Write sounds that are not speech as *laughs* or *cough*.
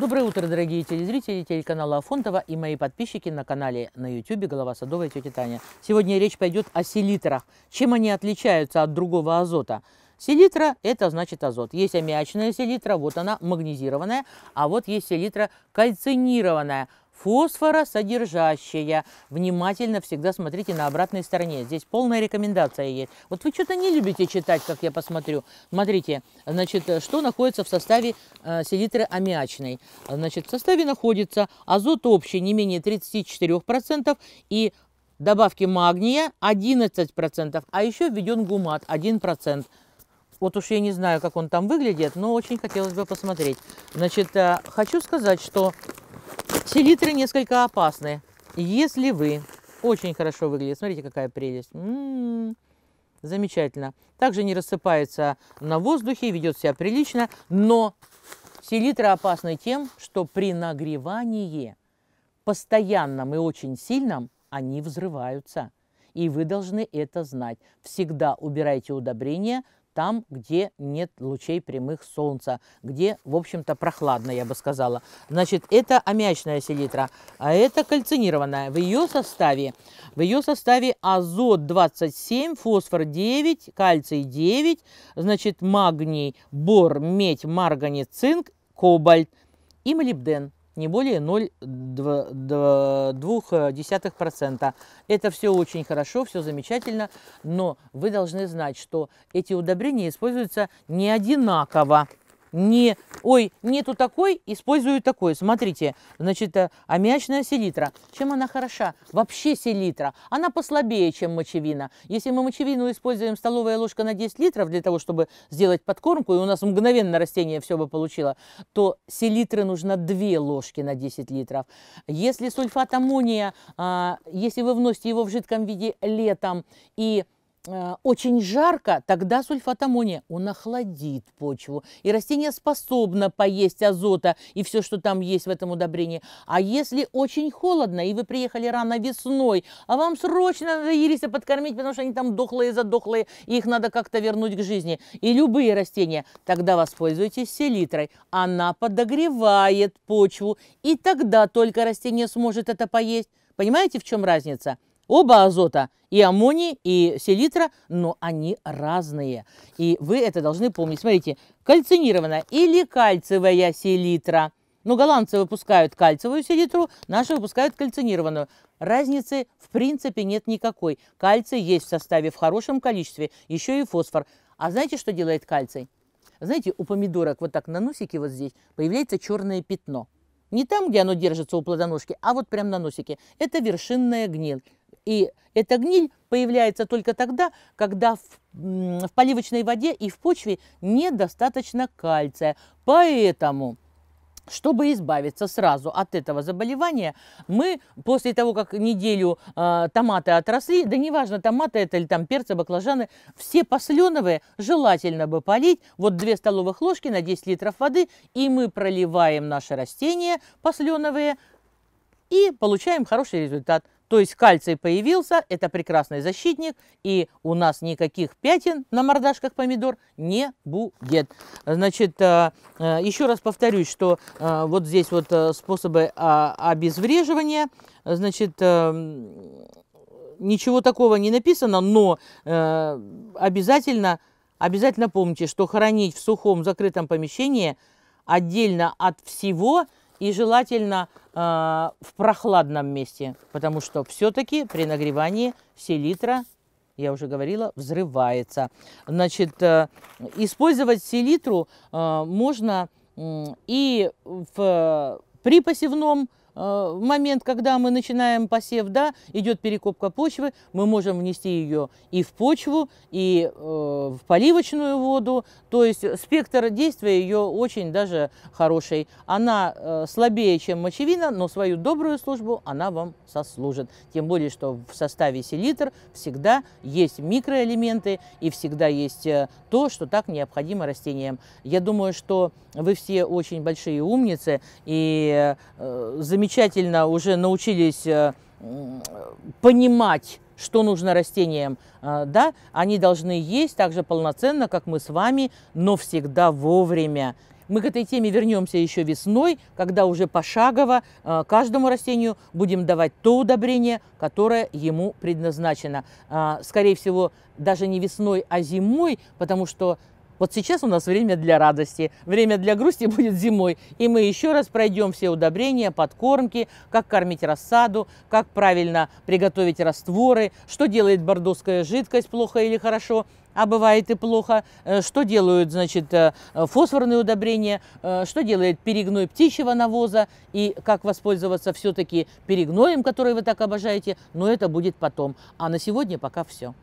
Доброе утро, дорогие телезрители телеканала Афонтова и мои подписчики на канале на YouTube «Голова садовая тетя Таня». Сегодня речь пойдет о селитрах. Чем они отличаются от другого азота? Селитра – это значит азот. Есть аммиачная селитра, вот она, магнезированная, а вот есть селитра кальцинированная фосфора содержащая. Внимательно всегда смотрите на обратной стороне. Здесь полная рекомендация есть. Вот вы что-то не любите читать, как я посмотрю. Смотрите, значит, что находится в составе э, селитры аммиачной. Значит, в составе находится азот общий не менее 34% и добавки магния 11%, а еще введен гумат 1%. Вот уж я не знаю, как он там выглядит, но очень хотелось бы посмотреть. Значит, э, хочу сказать, что Селитры несколько опасны. Если вы... Очень хорошо выглядит. Смотрите, какая прелесть. М -м -м. Замечательно. Также не рассыпается на воздухе, ведет себя прилично. Но селитра опасна тем, что при нагревании постоянном и очень сильном они взрываются. И вы должны это знать. Всегда убирайте удобрения – там, где нет лучей прямых солнца, где, в общем-то, прохладно, я бы сказала. Значит, это аммиачная селитра, а это кальцинированная. В ее составе, в ее составе азот 27, фосфор 9, кальций 9, значит, магний, бор, медь, марганец, цинк, кобальт и молибден не более 0,2%. Э, Это все очень хорошо, все замечательно, но вы должны знать, что эти удобрения используются не одинаково. Не ой, нету такой, использую такой. Смотрите, значит, э, аммиачная селитра. Чем она хороша? Вообще селитра. Она послабее, чем мочевина. Если мы мочевину используем столовая ложка на 10 литров для того, чтобы сделать подкормку, и у нас мгновенно растение все бы получило, то селитры нужно 2 ложки на 10 литров. Если сульфат аммония, а, если вы вносите его в жидком виде летом и Э, очень жарко, тогда сульфатамония он охладит почву. И растение способно поесть азота и все, что там есть в этом удобрении. А если очень холодно, и вы приехали рано весной, а вам срочно надо ирисы подкормить, потому что они там дохлые, задохлые, и их надо как-то вернуть к жизни. И любые растения, тогда воспользуйтесь селитрой. Она подогревает почву, и тогда только растение сможет это поесть. Понимаете, в чем разница? Оба азота, и аммоний, и селитра, но они разные. И вы это должны помнить. Смотрите, кальцинированная или кальциевая селитра. Но ну, голландцы выпускают кальциевую селитру, наши выпускают кальцинированную. Разницы в принципе нет никакой. Кальций есть в составе в хорошем количестве, еще и фосфор. А знаете, что делает кальций? Знаете, у помидорок вот так на носике вот здесь появляется черное пятно. Не там, где оно держится у плодоножки, а вот прям на носике. Это вершинная гниль. И эта гниль появляется только тогда, когда в, в поливочной воде и в почве недостаточно кальция. Поэтому... Чтобы избавиться сразу от этого заболевания, мы после того, как неделю э, томаты отросли, да неважно, томаты это или там перцы, баклажаны, все посленовые желательно бы полить. Вот 2 столовых ложки на 10 литров воды, и мы проливаем наши растения посленовые и получаем хороший результат. То есть кальций появился, это прекрасный защитник, и у нас никаких пятен на мордашках помидор не будет. Значит, э, э, еще раз повторюсь, что э, вот здесь вот способы а, обезвреживания, значит, ничего такого не написано, но обязательно, обязательно помните, что хранить в сухом закрытом помещении отдельно от всего – и желательно э, в прохладном месте, потому что все-таки при нагревании селитра, я уже говорила, взрывается. Значит, э, использовать селитру э, можно э, и в, при посевном Э, в момент, когда мы начинаем посев, да, идет перекопка почвы, мы можем внести ее и в почву, и э, в поливочную воду. То есть спектр действия ее очень даже хороший. Она э, слабее, чем мочевина, но свою добрую службу она вам сослужит. Тем более, что в составе селитр всегда есть микроэлементы и всегда есть э, то, что так необходимо растениям. Я думаю, что вы все очень большие умницы и э, замечательные замечательно уже научились э, понимать, что нужно растениям, э, да, они должны есть так же полноценно, как мы с вами, но всегда вовремя. Мы к этой теме вернемся еще весной, когда уже пошагово э, каждому растению будем давать то удобрение, которое ему предназначено. Скорее всего, даже не весной, а зимой, потому что вот сейчас у нас время для радости, время для грусти *laughs* будет зимой, и мы еще раз пройдем все удобрения, подкормки, как кормить рассаду, как правильно приготовить растворы, что делает бордовская жидкость плохо или хорошо, а бывает и плохо, э, что делают, значит, э, э, фосфорные удобрения, что делает перегной птичьего навоза и как воспользоваться все-таки перегноем, который вы так обожаете, но это будет потом. А на сегодня пока все.